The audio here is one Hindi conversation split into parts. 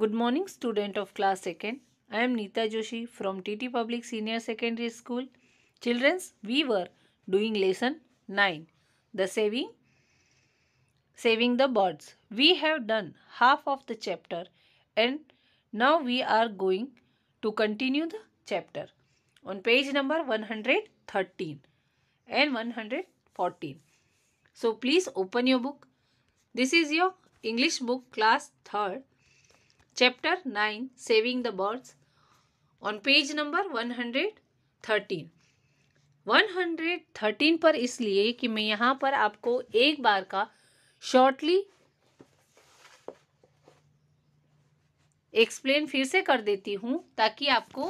Good morning student of class 2nd. I am Nita Joshi from TT Public Senior Secondary School. Childrens, we were doing lesson 9. The saving, saving the birds. We have done half of the chapter and now we are going to continue the chapter on page number 113 and 114. So please open your book. This is your English book class 3rd chapter 9 saving the birds on page number 113 113 पर इसलिए कि मैं यहाँ पर आपको एक बार का शॉर्टली एक्सप्लेन फिर से कर देती हूँ ताकि आपको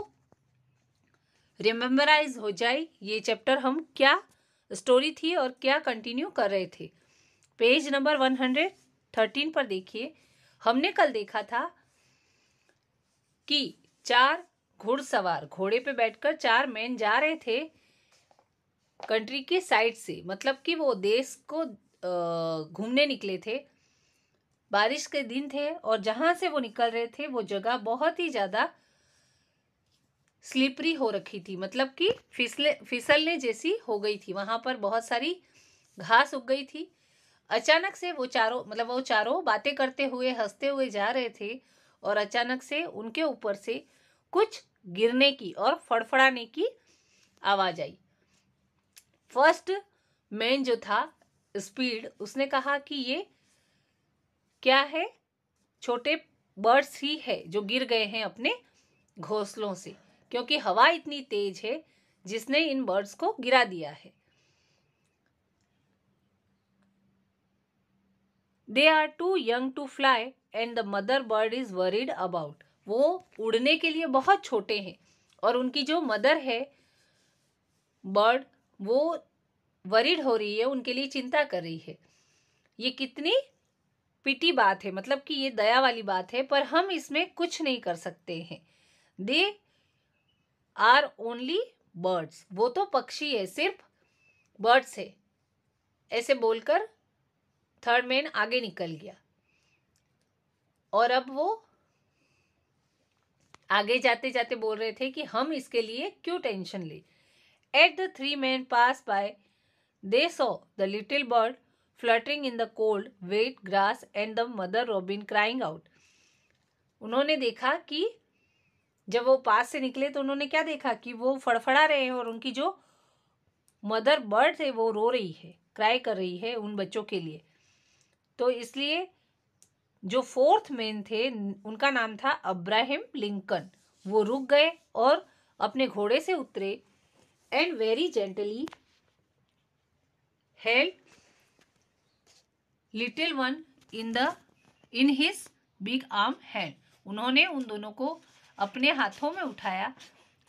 रिमेम्बराइज हो जाए ये चैप्टर हम क्या स्टोरी थी और क्या कंटिन्यू कर रहे थे page number one hundred thirteen पर देखिए हमने कल देखा था कि चार घुड़सवार घोड़े पे बैठकर चार मैन जा रहे थे कंट्री के साइड से मतलब कि वो देश को घूमने निकले थे बारिश के दिन थे और जहाँ से वो निकल रहे थे वो जगह बहुत ही ज़्यादा स्लिपरी हो रखी थी मतलब कि फिसले फिसलने जैसी हो गई थी वहाँ पर बहुत सारी घास उग गई थी अचानक से वो चारों मतलब वो चारों बातें करते हुए हंसते हुए जा रहे थे और अचानक से उनके ऊपर से कुछ गिरने की और फड़फड़ाने की आवाज आई फर्स्ट मैन जो था स्पीड उसने कहा कि ये क्या है छोटे बर्ड्स ही है जो गिर गए हैं अपने घोंसलों से क्योंकि हवा इतनी तेज है जिसने इन बर्ड्स को गिरा दिया है they are too young to fly and the mother bird is worried about वो उड़ने के लिए बहुत छोटे हैं और उनकी जो मदर है बर्ड वो वरीड हो रही है उनके लिए चिंता कर रही है ये कितनी पिटी बात है मतलब कि ये दया वाली बात है पर हम इसमें कुछ नहीं कर सकते हैं दे आर ओनली बर्ड्स वो तो पक्षी है सिर्फ बर्ड्स है ऐसे बोलकर थर्ड मैन आगे निकल गया और अब वो आगे जाते जाते बोल रहे थे कि हम इसके लिए क्यों टेंशन ले at the three man pass by they saw the little bird fluttering in the cold wet grass and the mother robin crying out उन्होंने देखा कि जब वो पास से निकले तो उन्होंने क्या देखा कि वो फड़फड़ा रहे हैं और उनकी जो मदर बर्ड है वो रो रही है क्राई कर रही है उन बच्चों के लिए तो इसलिए जो फोर्थ मैन थे उनका नाम था अब्राहम लिंकन वो रुक गए और अपने घोड़े से उतरे and very gently held little one in the in his big arm hand उन्होंने उन दोनों को अपने हाथों में उठाया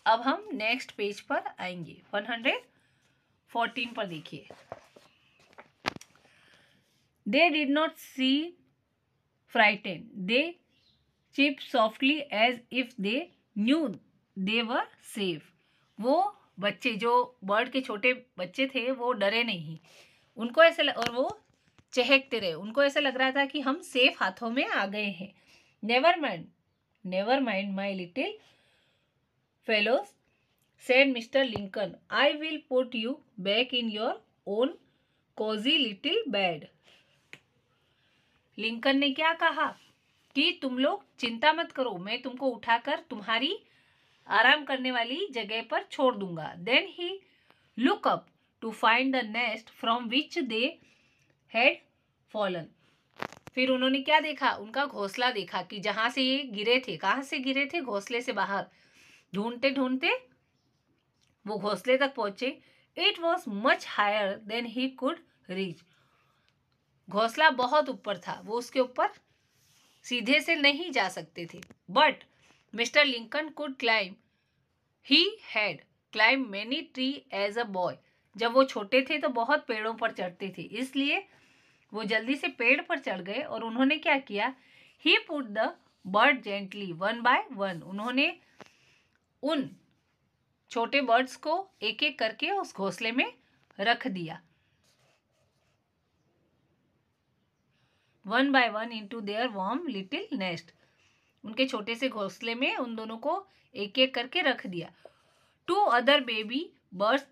अब हम नेक्स्ट पेज पर आएंगे 114 पर देखिए they did not see frightened. They chip softly as if they knew they were safe वो बच्चे जो बर्ड के छोटे बच्चे थे वो डरे नहीं उनको ऐसे लग, और वो चहकते रहे उनको ऐसा लग रहा था कि हम सेफ हाथों में आ गए हैं never mind never mind my little fellows said mister Lincoln I will put you back in your own cosy little bed Lincoln ने क्या कहा कि तुम लोग चिंता मत करो मैं तुमको उठाकर तुम्हारी आराम करने वाली जगह पर छोड़ दूंगा then he look up to find the nest from which they had fallen फिर उन्होंने क्या देखा उनका घोंसला देखा कि जहां से ये गिरे थे कहाँ से गिरे थे घोंसले से बाहर ढूंढते ढूंढते वो घोंसले तक पहुंचे it was much higher than he could reach घोंसला बहुत ऊपर था वो उसके ऊपर सीधे से नहीं जा सकते थे but mister Lincoln could climb he had climb many tree as a boy जब वो छोटे थे तो बहुत पेड़ों पर चढ़ते थे इसलिए वो जल्दी से पेड़ पर चढ़ गए और उन्होंने क्या किया he put the bird gently one by one उन्होंने उन छोटे बर्ड्स को एक एक करके उस घोंसले में रख दिया one by one into their warm little nest उनके छोटे से घोंसले में उन दोनों को एक एक करके रख दिया two other baby birds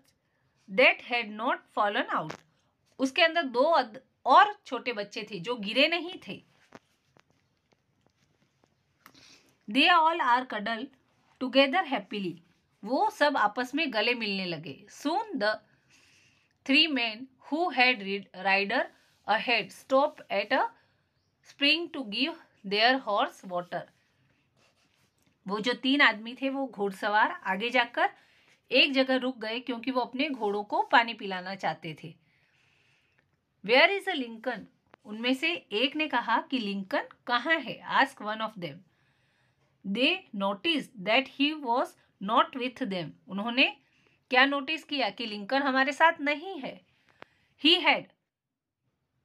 that had not fallen out उसके अंदर दो और छोटे बच्चे थे जो गिरे नहीं थे they all are cuddled together happily वो सब आपस में गले मिलने लगे soon the three man who had ridden ahead stop at a spring to give their horse water वो जो तीन आदमी थे वो घोड़सवार आगे जाकर एक जगह रुक गए क्योंकि वो अपने घोड़ों को पानी पिलाना चाहते थे वेयर इज अ लिंकन उनमें से एक ने कहा कि लिंकन कहाँ है ask one of them they notice that he was not with them उन्होंने क्या नोटिस किया कि लिंकन हमारे साथ नहीं है he had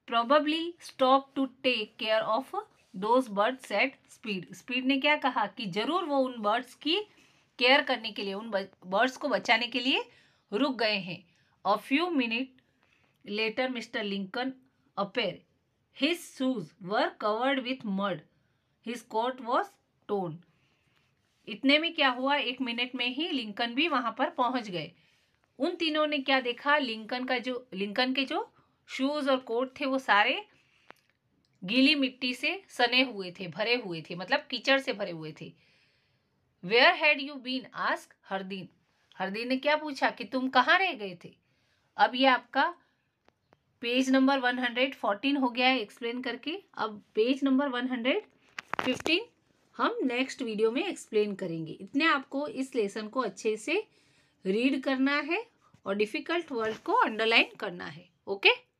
probably stop to take care of those birds at speed speed ने क्या कहा कि जरूर वो उन birds की केयर करने के लिए उन बर्ड्स को बचाने के लिए रुक गए हैं a few minute later mister Lincoln appear his shoes were covered with mud his coat was torn इतने में क्या हुआ एक मिनट में ही लिंकन भी वहाँ पर पहुँच गए उन तीनों ने क्या देखा लिंकन का जो लिंकन के जो शूज़ और कोट थे वो सारे गीली मिट्टी से सने हुए थे भरे हुए थे मतलब कीचड़ से भरे हुए थे where had you been ask Hardin Hardin ने क्या पूछा कि तुम कहाँ रह गए थे अब ये आपका पेज नंबर 114 हो गया है एक्सप्लेन करके अब पेज नंबर 115 हम नेक्स्ट वीडियो में एक्सप्लेन करेंगे इतने आपको इस लेसन को अच्छे से रीड करना है और डिफ़िकल्ट वर्ड को अंडरलाइन करना है ओके